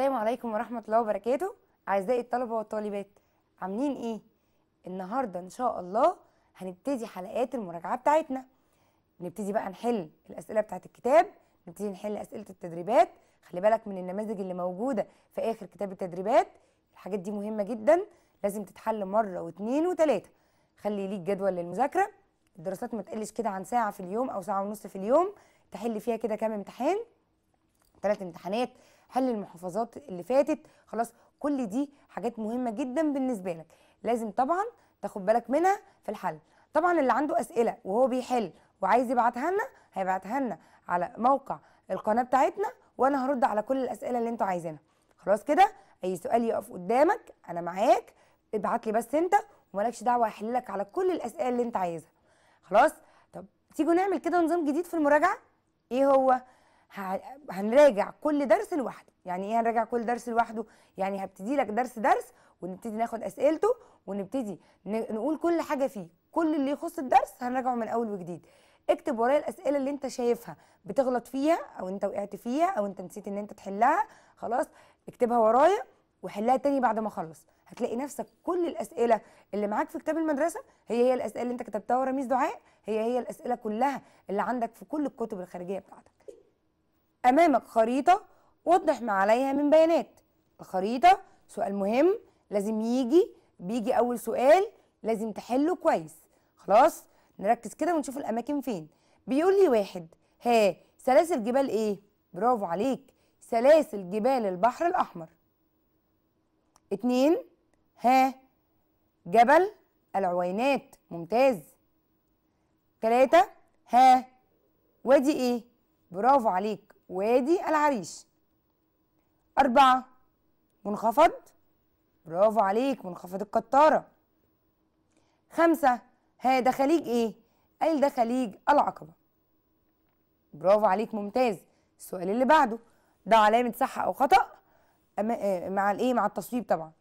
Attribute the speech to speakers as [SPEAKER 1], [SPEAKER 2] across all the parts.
[SPEAKER 1] السلام عليكم ورحمة الله وبركاته أعزائي الطلبة والطالبات عاملين إيه؟ النهاردة إن شاء الله هنبتدي حلقات المراجعة بتاعتنا نبتدي بقى نحل الأسئلة بتاعت الكتاب نبتدي نحل أسئلة التدريبات خلي بالك من النماذج اللي موجودة في آخر كتاب التدريبات الحاجات دي مهمة جدا لازم تتحل مرة واتنين وتلاتة خلي ليك جدول للمذاكرة الدراسات ما تقلش كده عن ساعة في اليوم أو ساعة ونص في اليوم تحل فيها كده كام امتحان ثلاث امتحانات هل المحافظات اللي فاتت خلاص كل دي حاجات مهمه جدا بالنسبه لك لازم طبعا تاخد بالك منها في الحل طبعا اللي عنده اسئله وهو بيحل وعايز يبعتها لنا هيبعتها لنا على موقع القناه بتاعتنا وانا هرد على كل الاسئله اللي انتوا عايزينها خلاص كده اي سؤال يقف قدامك انا معاك ابعت لي بس انت ومالكش دعوه احل لك على كل الاسئله اللي انت عايزها خلاص طب تيجوا نعمل كده نظام جديد في المراجعه ايه هو هنراجع كل درس لوحده يعني ايه هنراجع كل درس لوحده يعني هبتدي لك درس درس ونبتدي ناخد اسئلته ونبتدي نقول كل حاجه فيه كل اللي يخص الدرس هنراجعه من اول وجديد اكتب ورايا الاسئله اللي انت شايفها بتغلط فيها او انت وقعت فيها او انت نسيت ان انت تحلها خلاص اكتبها ورايا وحلها تاني بعد ما اخلص هتلاقي نفسك كل الاسئله اللي معاك في كتاب المدرسه هي هي الاسئله اللي انت كتبتها ورا ميس دعاء هي هي الاسئله كلها اللي عندك في كل الكتب الخارجيه بتاعتك أمامك خريطة وضح ما عليها من بيانات الخريطة سؤال مهم لازم يجي بيجي أول سؤال لازم تحله كويس خلاص نركز كده ونشوف الأماكن فين بيقول لي واحد ها سلاسل جبال إيه برافو عليك سلاسل جبال البحر الأحمر اتنين ها جبل العوينات ممتاز تلاتة ها وادي ايه برافو عليك وادي العريش أربعة منخفض برافو عليك منخفض القطارة خمسة هذا خليج إيه؟ قال ده خليج العقبة برافو عليك ممتاز السؤال اللي بعده ده علامة صح أو خطأ آه، مع الإيه؟ مع التصويب طبعا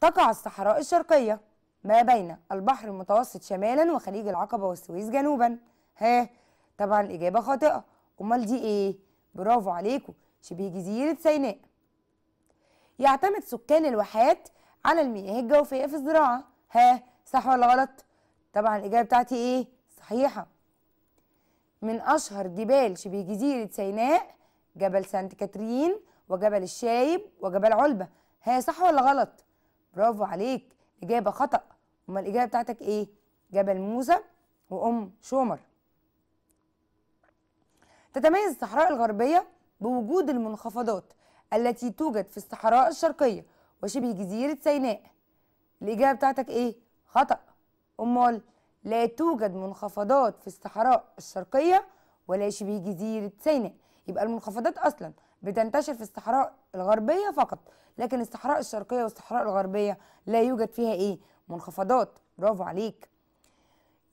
[SPEAKER 1] تقع الصحراء الشرقية ما بين البحر المتوسط شمالا وخليج العقبة والسويس جنوبا ها طبعا الإجابة خاطئة امال دي ايه برافو عليكم شبه جزيره سيناء يعتمد سكان الواحات على المياه الجوفيه في الزراعه ها صح ولا غلط طبعا الاجابه بتاعتي ايه صحيحه من اشهر جبال شبه جزيره سيناء جبل سانت كاترين وجبل الشايب وجبل علبه ها صح ولا غلط برافو عليك اجابه خطا امال الاجابه بتاعتك ايه جبل موسى وام شومر تتميز الصحراء الغربية بوجود المنخفضات التي توجد في الصحراء الشرقية وشبه جزيرة سيناء الإجابة بتاعتك إيه؟ خطأ أمال لا توجد منخفضات في الصحراء الشرقية ولا شبه جزيرة سيناء يبقى المنخفضات أصلا بتنتشر في الصحراء الغربية فقط لكن الصحراء الشرقية والصحراء الغربية لا يوجد فيها إيه؟ منخفضات برافو عليك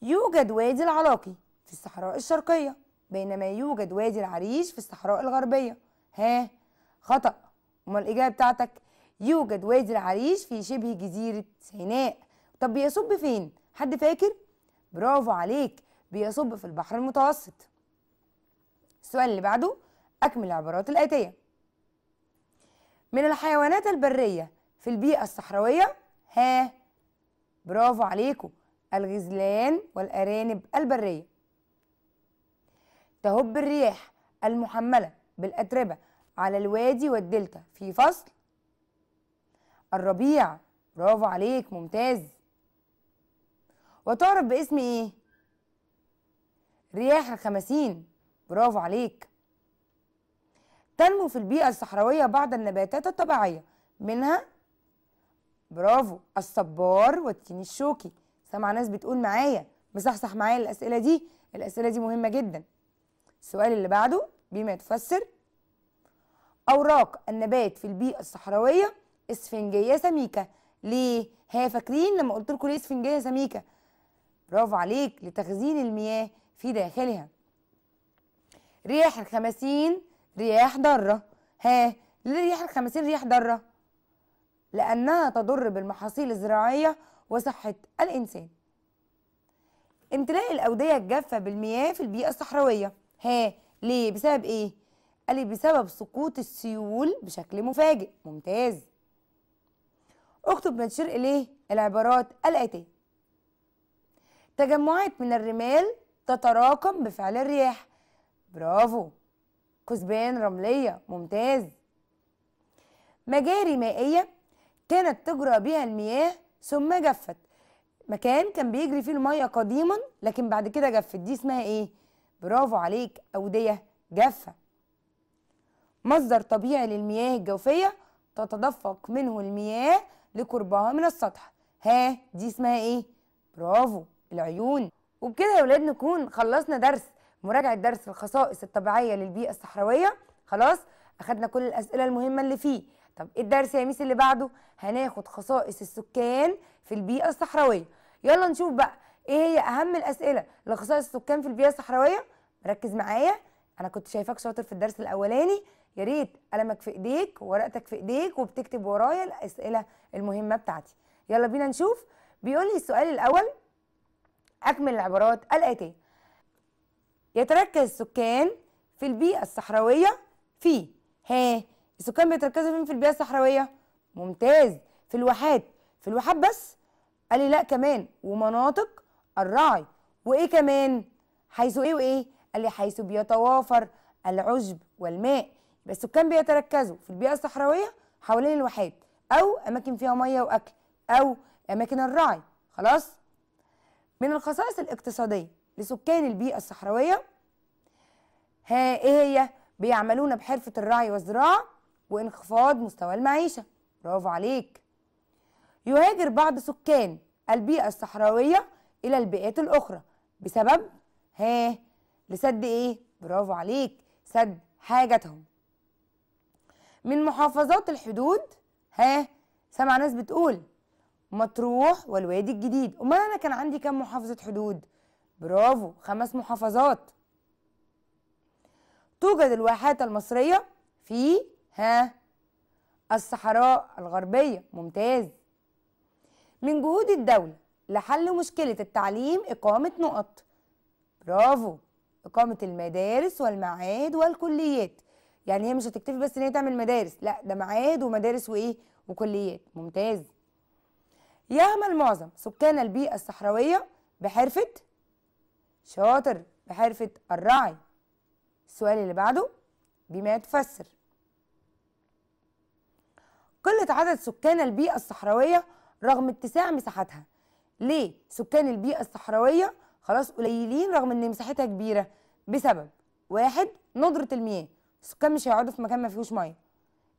[SPEAKER 1] يوجد وادي العلاقي في الصحراء الشرقية بينما يوجد وادي العريش في الصحراء الغربية ها خطأ أمال الإجابة إيه بتاعتك يوجد وادي العريش في شبه جزيرة سيناء طب بيصب فين؟ حد فاكر؟ برافو عليك بيصب في البحر المتوسط السؤال اللي بعده أكمل العبارات الآتية من الحيوانات البرية في البيئة الصحراوية ها برافو عليكم الغزلان والأرانب البرية تهب الرياح المحملة بالأتربة على الوادي والدلتا في فصل الربيع برافو عليك ممتاز وتعرف باسم ايه؟ رياح الخمسين برافو عليك تنمو في البيئة الصحراوية بعض النباتات الطبيعية منها برافو الصبار والتين الشوكي سامعة ناس بتقول معايا مصحصح معايا الأسئلة دي الأسئلة دي مهمة جدا السؤال اللي بعده بما تفسر أوراق النبات في البيئة الصحراوية إسفنجية سميكة ليه؟ ها فاكرين لما قلت لكم ليه إسفنجية سميكة؟ برافو عليك لتخزين المياه في داخلها رياح الخمسين رياح ضارة ها ليه رياح الخمسين رياح ضارة؟ لأنها تضر بالمحاصيل الزراعية وصحة الإنسان امتلاء الأودية الجافة بالمياه في البيئة الصحراوية ها ليه بسبب ايه قال لي بسبب سقوط السيول بشكل مفاجئ ممتاز اكتب من تشير اليه العبارات الاتيه تجمعات من الرمال تتراكم بفعل الرياح برافو كثبان رمليه ممتاز مجاري مائيه كانت تجرى بها المياه ثم جفت مكان كان بيجري فيه الميه قديما لكن بعد كده جفت دي اسمها ايه برافو عليك أودية جافة مصدر طبيعي للمياه الجوفية تتدفق منه المياه لقربها من السطح ها دي اسمها ايه؟ برافو العيون وبكده يا ولاد نكون خلصنا درس مراجعة درس الخصائص الطبيعية للبيئة الصحراوية خلاص أخدنا كل الأسئلة المهمة اللي فيه طب ايه الدرس يا ميس اللي بعده؟ هناخد خصائص السكان في البيئة الصحراوية يلا نشوف بقى ايه هي أهم الأسئلة لخصائص السكان في البيئة الصحراوية ركز معايا انا كنت شايفاك شاطر في الدرس الاولاني يا ريت قلمك في ايديك وورقتك في ايديك وبتكتب ورايا الاسئله المهمه بتاعتي يلا بينا نشوف بيقول لي السؤال الاول اكمل العبارات الاتيه يتركز السكان في البيئه الصحراويه في ها السكان بيتركزوا فين في البيئه الصحراويه ممتاز في الواحات في الواحات بس قال لي لا كمان ومناطق الرعي وايه كمان حيث ايه وايه قال لي حيث بيتوافر العشب والماء يبقى السكان بيتركزوا في البيئه الصحراويه حوالين الواحات او اماكن فيها ميه واكل او اماكن الرعي خلاص من الخصائص الاقتصاديه لسكان البيئه الصحراويه ها ايه هي بيعملون بحرفه الرعي والزراعه وانخفاض مستوى المعيشه برافو عليك يهاجر بعض سكان البيئه الصحراويه الى البيئات الاخرى بسبب ها لسد ايه برافو عليك سد حاجتهم من محافظات الحدود ها سامع ناس بتقول مطروح والوادي الجديد امال انا كان عندي كام محافظه حدود برافو خمس محافظات توجد الواحات المصريه في ها الصحراء الغربيه ممتاز من جهود الدوله لحل مشكله التعليم اقامه نقط برافو اقامه المدارس والمعاهد والكليات يعني هي مش هتكتفي بس ان هي تعمل مدارس لا ده معاهد ومدارس وايه وكليات ممتاز يعمل معظم سكان البيئه الصحراويه بحرفه شاطر بحرفه الرعي السؤال اللي بعده بما تفسر قلة عدد سكان البيئة الصحراوية رغم اتساع مساحتها ليه سكان البيئة الصحراوية خلاص قليلين رغم ان مساحتها كبيره بسبب واحد ندره المياه السكان مش هيقعدوا في مكان ما فيهوش ميه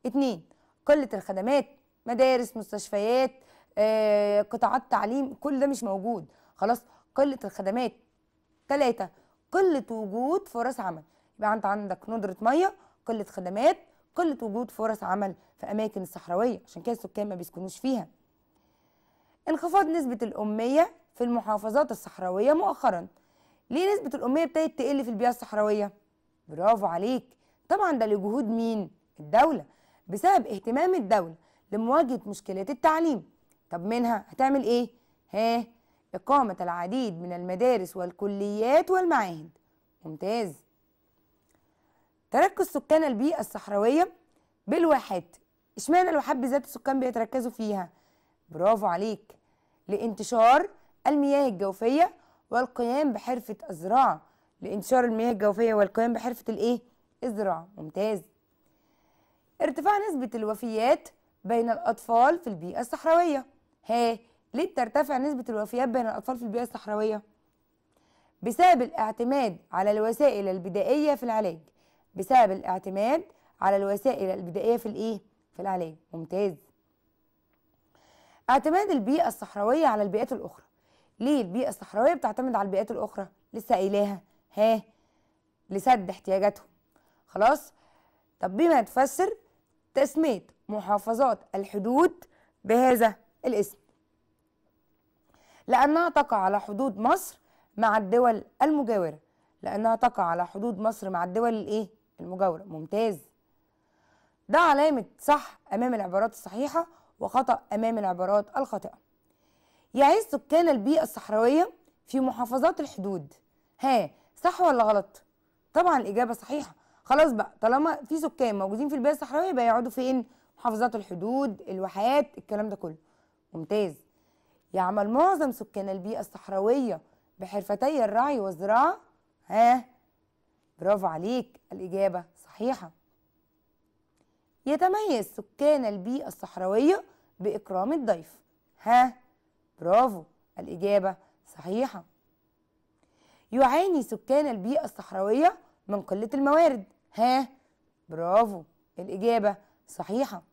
[SPEAKER 1] اتنين قله الخدمات مدارس مستشفيات آه، قطاعات تعليم كل ده مش موجود خلاص قله الخدمات تلاتة قله وجود فرص عمل يبقى انت عندك ندره ميه قله خدمات قله وجود فرص عمل في اماكن الصحراويه عشان كده السكان ما بيسكنوش فيها انخفاض نسبه الاميه في المحافظات الصحراوية مؤخرا ليه نسبة الأمية ابتدت تقل في البيئة الصحراوية؟ برافو عليك طبعا ده لجهود مين؟ الدولة بسبب اهتمام الدولة لمواجهة مشكلات التعليم طب منها هتعمل ايه؟ ها إقامة العديد من المدارس والكليات والمعاهد ممتاز تركز سكان البيئة الصحراوية بالواحات اشمعنى الواحات بذات السكان بيتركزوا فيها؟ برافو عليك لانتشار المياه الجوفية والقيام بحرفة الزراعة لإنشار المياه الجوفية والقيام بحرفة الإيه؟ الزراعة ممتاز ارتفاع نسبة الوفيات بين الأطفال في البيئة الصحراوية ها ليه بترتفع نسبة الوفيات بين الأطفال في البيئة الصحراوية؟ بسبب الاعتماد على الوسائل البدائية في العلاج بسبب الاعتماد على الوسائل البدائية في الإيه؟ في العلاج ممتاز اعتماد البيئة الصحراوية على البيئات الأخرى ليه البيئه الصحراويه بتعتمد على البيئات الاخرى لسه قايلاها ها لسد احتياجاتهم خلاص طب بما تفسر تسميه محافظات الحدود بهذا الاسم لانها تقع على حدود مصر مع الدول المجاوره لانها تقع على حدود مصر مع الدول الايه المجاوره ممتاز ده علامه صح امام العبارات الصحيحه وخطا امام العبارات الخاطئه يعيش سكان البيئة الصحراوية في محافظات الحدود ها صح ولا غلط؟ طبعا الإجابة صحيحة خلاص بقى طالما في سكان موجودين في البيئة الصحراوية بقى يقعدوا فين؟ محافظات الحدود الواحات الكلام ده كله ممتاز يعمل معظم سكان البيئة الصحراوية بحرفتي الرعي والزراعة ها برافو عليك الإجابة صحيحة يتميز سكان البيئة الصحراوية بإكرام الضيف ها برافو الإجابة صحيحة يعاني سكان البيئة الصحراوية من قلة الموارد ها برافو الإجابة صحيحة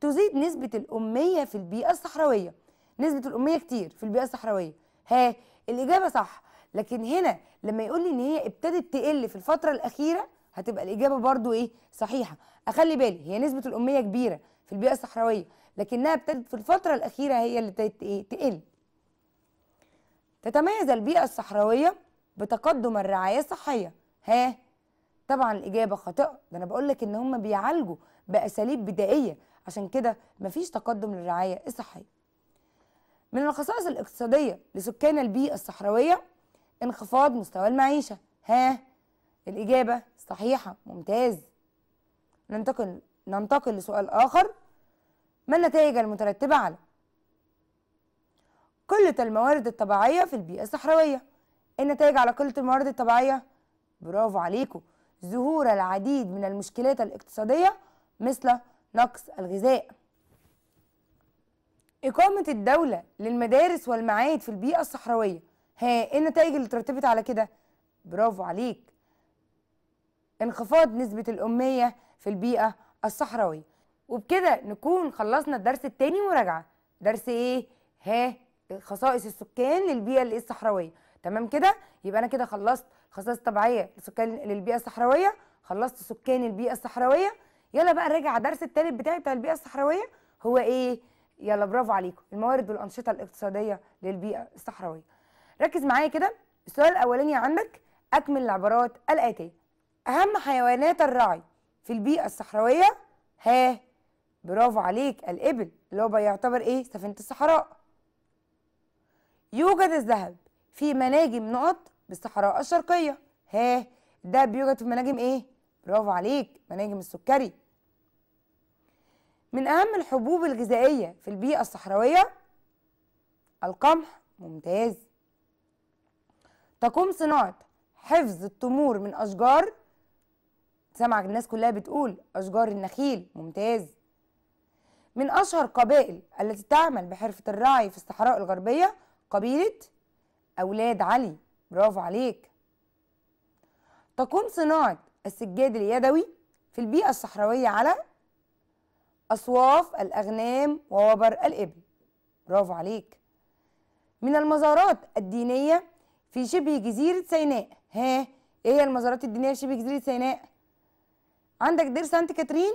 [SPEAKER 1] تزيد نسبة الأمية في البيئة الصحراوية نسبة الأمية كتير في البيئة الصحراوية ها الإجابة صح لكن هنا لما يقول لي إن هي ابتدت تقل في الفترة الأخيرة هتبقى الإجابة برضو إيه صحيحة أخلي بالي هي نسبة الأمية كبيرة في البيئه الصحراويه لكنها ابتدت في الفتره الاخيره هي اللي ابتدت ايه تقل تتميز البيئه الصحراويه بتقدم الرعايه الصحيه ها طبعا الاجابه خاطئه ده انا بقول لك ان هم بيعالجوا باساليب بدائيه عشان كده مفيش تقدم للرعايه الصحيه من الخصائص الاقتصاديه لسكان البيئه الصحراويه انخفاض مستوى المعيشه ها الاجابه صحيحه ممتاز ننتقل ننتقل لسؤال آخر ما النتائج المترتبة على قلة الموارد الطبيعية في البيئة الصحراوية النتائج على قلة الموارد الطبيعية برافو عليكم ظهور العديد من المشكلات الاقتصادية مثل نقص الغذاء إقامة الدولة للمدارس والمعاهد في البيئة الصحراوية ها إيه النتائج اللي ترتبت على كده برافو عليك انخفاض نسبة الأمية في البيئة الصحراوي وبكده نكون خلصنا الدرس التاني مراجعه درس ايه ها خصائص السكان للبيئه الايه الصحراويه تمام كده يبقى انا كده خلصت خصائص طبيعيه لسكان للبيئه الصحراويه خلصت سكان البيئه الصحراويه يلا بقى راجع الدرس التالت بتاعي بتاع البيئه الصحراويه هو ايه يلا برافو عليكم الموارد والانشطه الاقتصاديه للبيئه الصحراويه ركز معايا كده السؤال الاولاني عندك اكمل العبارات الاتيه اهم حيوانات الرعي في البيئه الصحراويه ها برافو عليك الابل اللي هو بيعتبر ايه سفينه الصحراء يوجد الذهب في مناجم نقط بالصحراء الشرقيه ها ده بيوجد في مناجم ايه برافو عليك مناجم السكري من اهم الحبوب الغذائيه في البيئه الصحراويه القمح ممتاز تقوم صناعه حفظ التمور من اشجار سمع الناس كلها بتقول أشجار النخيل ممتاز من أشهر قبائل التي تعمل بحرفة الرعي في الصحراء الغربية قبيلة أولاد علي برافو عليك تقوم صناعة السجاد اليدوي في البيئة الصحراوية على أصواف الأغنام ووبر الإبل برافو عليك من المزارات الدينية في شبه جزيرة سيناء ها إيه هي المزارات الدينية في شبه جزيرة سيناء عندك دير سانت كاترين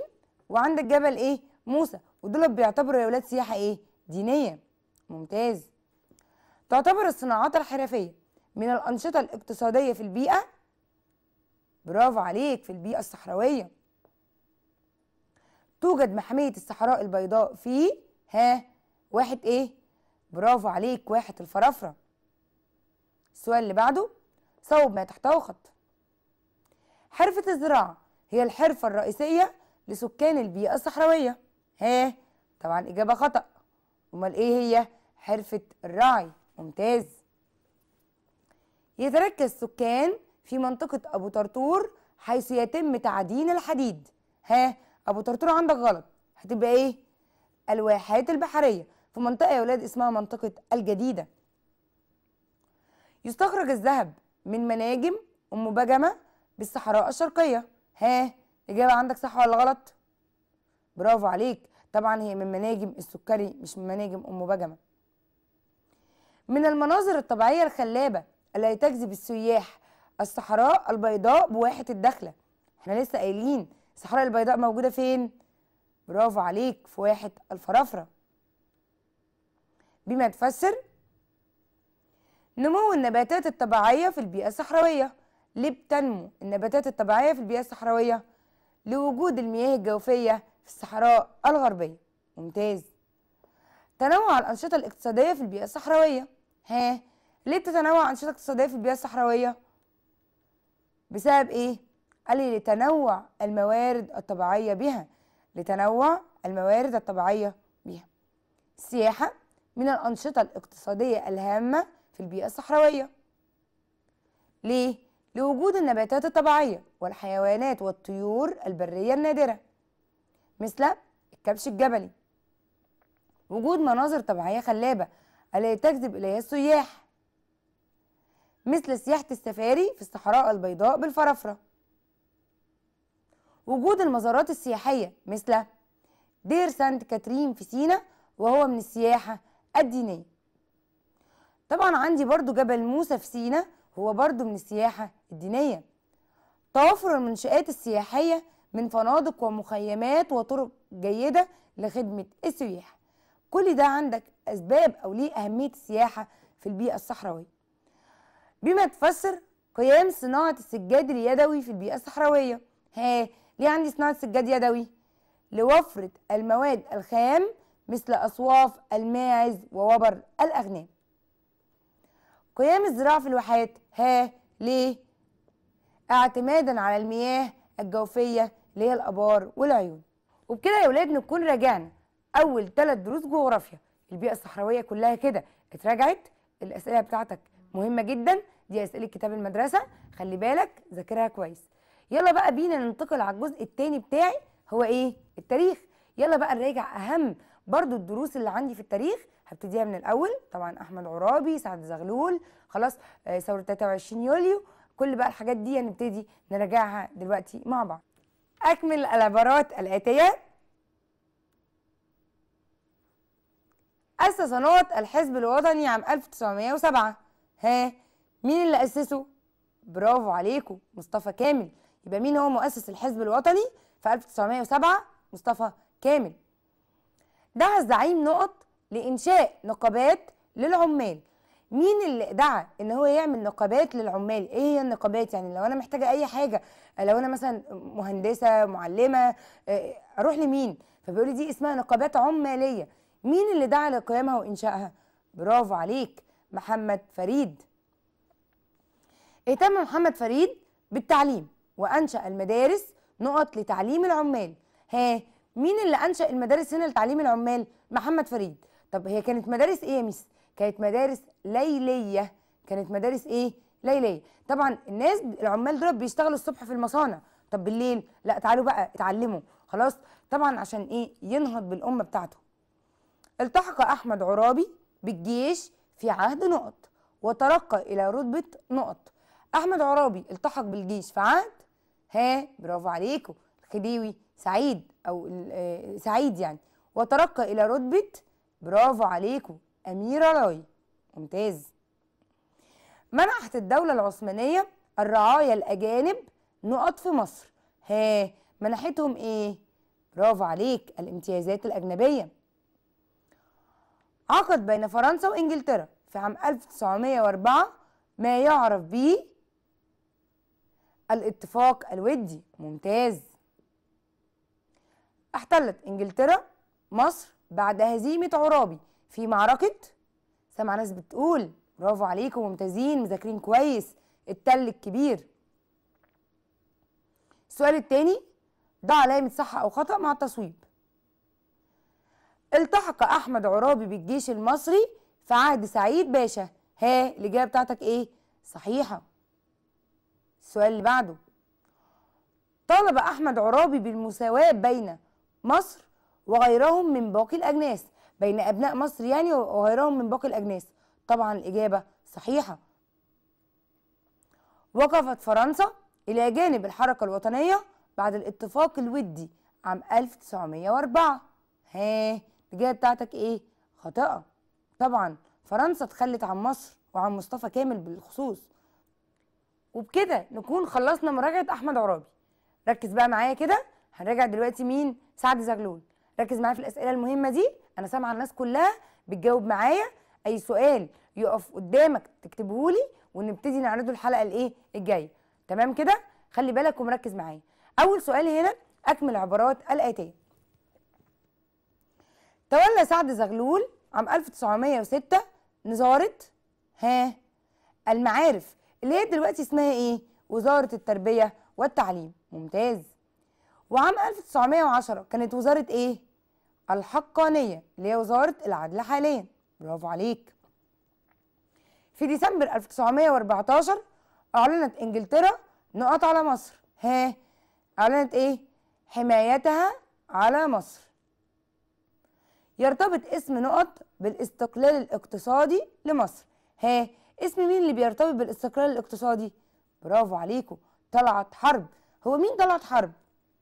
[SPEAKER 1] وعندك جبل ايه موسى ودول بيعتبروا يا ولاد سياحه ايه دينيه ممتاز تعتبر الصناعات الحرفيه من الانشطه الاقتصاديه في البيئه برافو عليك في البيئه الصحراويه توجد محميه الصحراء البيضاء في ها واحد ايه برافو عليك واحد الفرافره السؤال اللي بعده صوب ما تحته خط حرفه الزراعه هي الحرفة الرئيسية لسكان البيئة الصحراوية ها طبعا إجابة خطأ أمال إيه هي حرفة الرعي ممتاز يتركز سكان في منطقة أبو طرطور حيث يتم تعدين الحديد ها أبو طرطور عندك غلط هتبقى إيه الواحات البحرية في منطقة يا ولاد اسمها منطقة الجديدة يستخرج الذهب من مناجم أم بجمة بالصحراء الشرقية ها اجابه عندك صح ولا غلط برافو عليك طبعا هي من مناجم السكري مش من مناجم ام بجمه من المناظر الطبيعيه الخلابه التي تجذب السياح الصحراء البيضاء بواحه الدخله احنا لسه قايلين الصحراء البيضاء موجوده فين برافو عليك في واحه الفرافره بما تفسر نمو النباتات الطبيعيه في البيئه الصحراويه ليه بتنمو النباتات الطبيعية في البيئة الصحراوية؟ لوجود المياه الجوفية في الصحراء الغربية ممتاز تنوع الأنشطة الاقتصادية في البيئة الصحراوية ها ليه بتتنوع أنشطة اقتصادية في البيئة الصحراوية؟ بسبب إيه؟ قال لي لتنوع الموارد الطبيعية بها لتنوع الموارد الطبيعية بها السياحة من الأنشطة الاقتصادية الهامة في البيئة الصحراوية ليه؟ لوجود النباتات الطبيعية والحيوانات والطيور البرية النادرة مثل الكبش الجبلي وجود مناظر طبيعية خلابة التي تجذب إليها السياح مثل سياحة السفاري في الصحراء البيضاء بالفرافرة وجود المزارات السياحية مثل دير سانت كاترين في سينا وهو من السياحة الدينية طبعا عندي برضو جبل موسى في سينا هو برضو من السياحة الدينية توفر المنشآت السياحية من فنادق ومخيمات وطرق جيدة لخدمة السياح كل ده عندك أسباب أو ليه أهمية السياحة في البيئة الصحراوية بما تفسر قيام صناعة السجاد اليدوي في البيئة الصحراوية ها ليه عندي صناعة سجاد يدوي؟ لوفرة المواد الخام مثل أصواف الماعز ووبر الأغنام قيام الزراعة في الواحات ها ليه؟ اعتمادا على المياه الجوفيه اللي هي الابار والعيون وبكده يا ولاد نكون راجعنا اول ثلاث دروس جغرافيا البيئه الصحراويه كلها كده اتراجعت الاسئله بتاعتك مهمه جدا دي اسئله كتاب المدرسه خلي بالك ذاكرها كويس يلا بقى بينا ننتقل على الجزء الثاني بتاعي هو ايه التاريخ يلا بقى نراجع اهم برضو الدروس اللي عندي في التاريخ هبتديها من الاول طبعا احمد عرابي سعد زغلول خلاص آه، ثوره 23 يوليو كل بقى الحاجات دي هنبتدي نراجعها دلوقتي مع بعض اكمل العبارات الاتيه أسس نهضة الحزب الوطني عام 1907 ها مين اللي أسسه؟ برافو عليكم مصطفى كامل يبقى مين هو مؤسس الحزب الوطني في 1907 مصطفى كامل دعا الزعيم نقط لإنشاء نقابات للعمال مين اللي دعا ان هو يعمل نقابات للعمال ايه هي النقابات يعني لو انا محتاجه اي حاجه لو انا مثلا مهندسه معلمه آه، اروح لمين فبيقول لي دي اسمها نقابات عماليه مين اللي دعا لقيامها وانشائها برافو عليك محمد فريد اهتم محمد فريد بالتعليم وانشا المدارس نقط لتعليم العمال ها مين اللي انشا المدارس هنا لتعليم العمال محمد فريد طب هي كانت مدارس ايه يا ميس كانت مدارس ليليه كانت مدارس ايه ليليه طبعا الناس العمال دول بيشتغلوا الصبح في المصانع طب بالليل لا تعالوا بقى اتعلموا خلاص طبعا عشان ايه ينهض بالامه بتاعته التحق احمد عرابي بالجيش في عهد نقط وترقى الى رتبه نقط احمد عرابي التحق بالجيش في عهد ها برافو عليكم الخديوي سعيد او آه، سعيد يعني وترقى الى رتبه برافو عليكم أميرة راي ممتاز منحت الدولة العثمانية الرعايا الأجانب نقط في مصر ها منحتهم إيه؟ برافو عليك الامتيازات الأجنبية عقد بين فرنسا وإنجلترا في عام 1904 ما يعرف به الاتفاق الودي ممتاز احتلت إنجلترا مصر بعد هزيمة عرابي في معركه سامعه ناس بتقول برافو عليكم ممتازين مذاكرين كويس التل الكبير السؤال الثاني ضع علامه صح او خطا مع التصويب التحق احمد عرابي بالجيش المصري في عهد سعيد باشا ها الاجابه بتاعتك ايه صحيحه السؤال اللي بعده طالب احمد عرابي بالمساواه بين مصر وغيرهم من باقي الاجناس بين ابناء مصر يعني وغيرهم من باقي الاجناس طبعا الاجابه صحيحه وقفت فرنسا الى جانب الحركه الوطنيه بعد الاتفاق الودي عام 1904 ها الإجابة بتاعتك إيه؟ خاطئة طبعا فرنسا تخلت عن مصر وعن مصطفى كامل بالخصوص وبكده نكون خلصنا مراجعة أحمد عرابي ركز بقى معايا كده هنراجع دلوقتي مين؟ سعد زغلول ركز معايا في الأسئلة المهمة دي انا سامعه الناس كلها بتجاوب معايا اي سؤال يقف قدامك تكتبه لي ونبتدي نعرضه الحلقه الايه الجايه تمام كده خلي بالك ومركز معايا اول سؤال هنا اكمل عبارات الاتيه تولى سعد زغلول عام 1906 نظاره ها المعارف اللي هي دلوقتي اسمها ايه وزاره التربيه والتعليم ممتاز وعام 1910 كانت وزاره ايه الحقانية اللي هي وزارة العدل حاليا برافو عليك في ديسمبر 1914 أعلنت إنجلترا نقط على مصر ها أعلنت إيه؟ حمايتها على مصر يرتبط اسم نقط بالاستقلال الاقتصادي لمصر ها اسم مين اللي بيرتبط بالاستقلال الاقتصادي برافو عليكم طلعت حرب هو مين طلعت حرب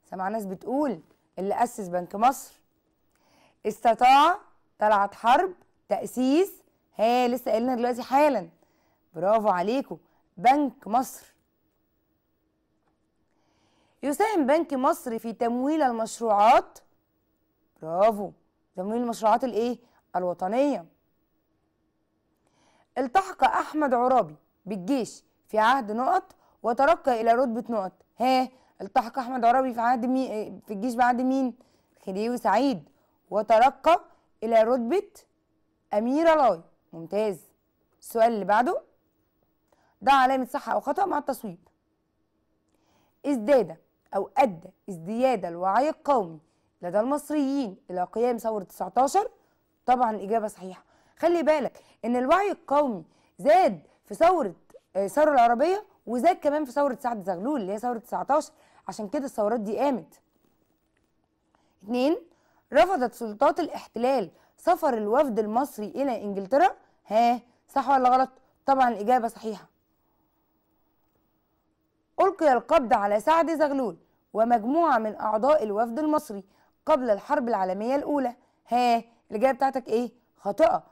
[SPEAKER 1] سمع ناس بتقول اللي أسس بنك مصر استطاع طلعت حرب تأسيس ها لسه قايلنا دلوقتي حالا برافو عليكم بنك مصر يساهم بنك مصر في تمويل المشروعات برافو تمويل المشروعات الايه الوطنيه التحق احمد عرابي بالجيش في عهد نقط وترقى الى رتبه نقط ها التحق احمد عرابي في عهد مين في الجيش بعد مين خديوي سعيد وترقى إلى رتبة أميرة لاي ممتاز السؤال اللي بعده ده علامة صح أو خطأ مع التصويب ازداد أو أدى ازدياد الوعي القومي لدى المصريين إلى قيام ثورة 19 طبعا الإجابة صحيحة خلي بالك إن الوعي القومي زاد في ثورة آه، الثورة العربية وزاد كمان في ثورة سعد زغلول اللي هي ثورة 19 عشان كده الثورات دي قامت اتنين رفضت سلطات الاحتلال سفر الوفد المصري إلى إنجلترا ها صح ولا غلط طبعا الإجابة صحيحة ألقي القبض على سعد زغلول ومجموعة من أعضاء الوفد المصري قبل الحرب العالمية الأولى ها الإجابة بتاعتك إيه خاطئة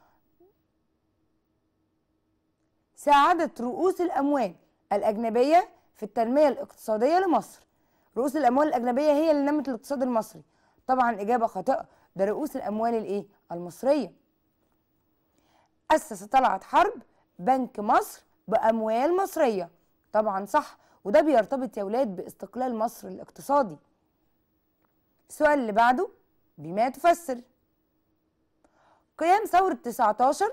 [SPEAKER 1] ساعدت رؤوس الأموال الأجنبية في التنمية الاقتصادية لمصر رؤوس الأموال الأجنبية هي اللي نمت الاقتصاد المصري طبعا إجابة خاطئة ده رؤوس الأموال الإيه؟ المصرية أسس طلعت حرب بنك مصر بأموال مصرية طبعا صح وده بيرتبط يا ولاد باستقلال مصر الاقتصادي السؤال اللي بعده بما تفسر قيام ثورة 19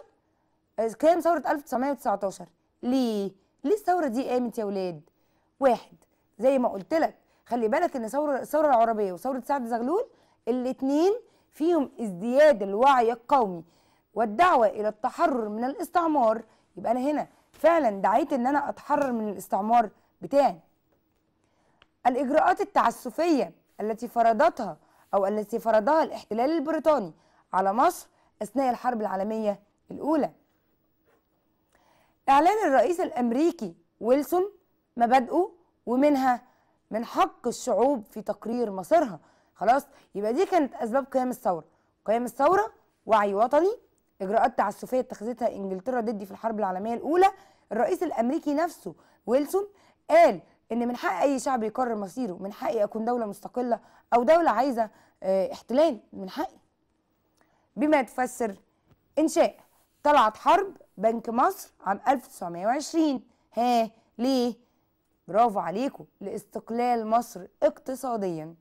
[SPEAKER 1] آه، قيام ثورة 1919 ليه؟ ليه الثورة دي قامت يا ولاد؟ واحد زي ما قلت لك خلي بالك ان ثوره الثوره العربيه وثوره سعد زغلول الاثنين فيهم ازدياد الوعي القومي والدعوه الى التحرر من الاستعمار يبقى انا هنا فعلا دعيت ان انا اتحرر من الاستعمار بتاعي الاجراءات التعسفيه التي فرضتها او التي فرضها الاحتلال البريطاني على مصر اثناء الحرب العالميه الاولى اعلان الرئيس الامريكي ويلسون مبادئه ومنها من حق الشعوب في تقرير مصيرها خلاص يبقى دي كانت اسباب قيام الثوره قيام الثوره وعي وطني اجراءات تعسفيه اتخذتها انجلترا ضدي في الحرب العالميه الاولى الرئيس الامريكي نفسه ويلسون قال ان من حق اي شعب يقرر مصيره من حقي اكون دوله مستقله او دوله عايزه اه احتلال من حقي بما تفسر انشاء طلعت حرب بنك مصر عام 1920 ها ليه برافو عليكم لاستقلال مصر اقتصاديا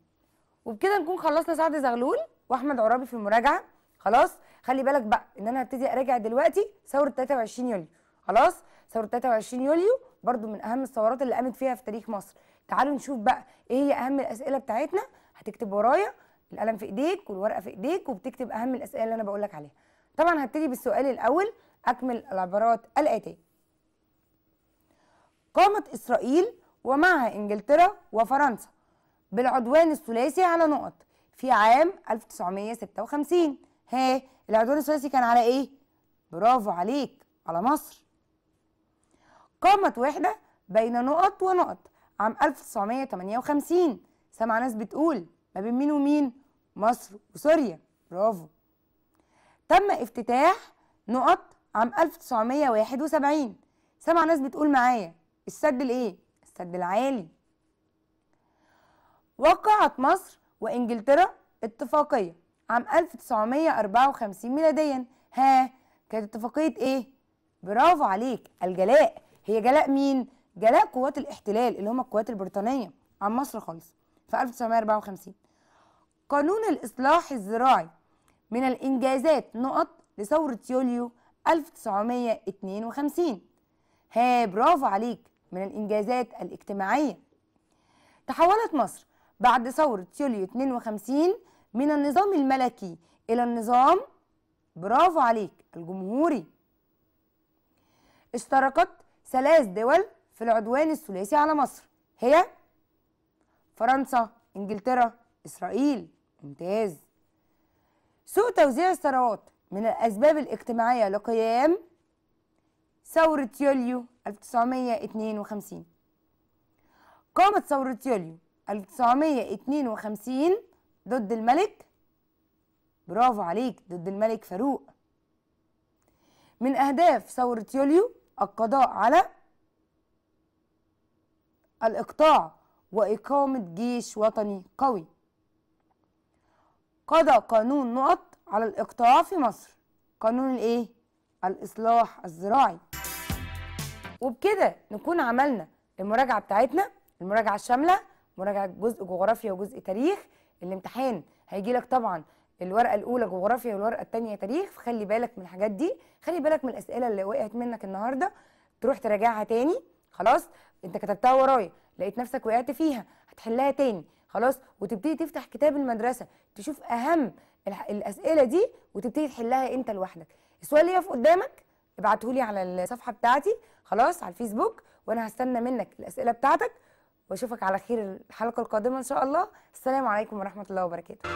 [SPEAKER 1] وبكده نكون خلصنا سعد زغلول واحمد عرابي في المراجعه خلاص خلي بالك بقى ان انا هبتدي اراجع دلوقتي ثوره 23 يوليو خلاص ثوره 23 يوليو برضو من اهم الثورات اللي قامت فيها في تاريخ مصر تعالوا نشوف بقى ايه هي اهم الاسئله بتاعتنا هتكتب ورايا القلم في ايديك والورقه في ايديك وبتكتب اهم الاسئله اللي انا بقول لك عليها طبعا هبتدي بالسؤال الاول اكمل العبارات الاتيه قامت اسرائيل ومعها إنجلترا وفرنسا بالعدوان الثلاثي على نقط في عام 1956 ها العدوان الثلاثي كان على إيه؟ برافو عليك على مصر قامت وحدة بين نقط ونقط عام 1958 سامع ناس بتقول ما بين مين ومين؟ مصر وسوريا برافو تم افتتاح نقط عام 1971 سامع ناس بتقول معايا السد الايه السد العالي وقعت مصر وإنجلترا اتفاقية عام 1954 ميلاديا ها كانت اتفاقية ايه؟ برافو عليك الجلاء هي جلاء مين؟ جلاء قوات الاحتلال اللي هم القوات البريطانية عن مصر خالص في 1954 قانون الإصلاح الزراعي من الإنجازات نقط لثورة يوليو 1952 ها برافو عليك من الإنجازات الاجتماعية تحولت مصر بعد ثورة يوليو 52 من النظام الملكي إلى النظام برافو عليك الجمهوري اشتركت ثلاث دول في العدوان الثلاثي على مصر هي فرنسا انجلترا اسرائيل ممتاز سوء توزيع الثروات من الاسباب الاجتماعيه لقيام ثوره يوليو 1952 قامت ثورة يوليو 1952 ضد الملك برافو عليك ضد الملك فاروق من أهداف ثورة يوليو القضاء على الإقطاع وإقامة جيش وطني قوي قضى قانون نقط على الإقطاع في مصر قانون الإيه؟ الإصلاح الزراعي وبكده نكون عملنا المراجعه بتاعتنا المراجعه الشامله مراجعه جزء جغرافيا وجزء تاريخ الامتحان هيجي لك طبعا الورقه الاولى جغرافيا والورقه الثانيه تاريخ فخلي بالك من الحاجات دي خلي بالك من الاسئله اللي وقعت منك النهارده تروح تراجعها تاني خلاص انت كتبتها ورايا لقيت نفسك وقعت فيها هتحلها تاني خلاص وتبتدي تفتح كتاب المدرسه تشوف اهم الاسئله دي وتبتدي تحلها انت لوحدك السؤال اللي يقف قدامك ابعته لي على الصفحه بتاعتي خلاص على الفيسبوك وانا هستنى منك الاسئله بتاعتك واشوفك على خير الحلقه القادمه ان شاء الله السلام عليكم ورحمه الله وبركاته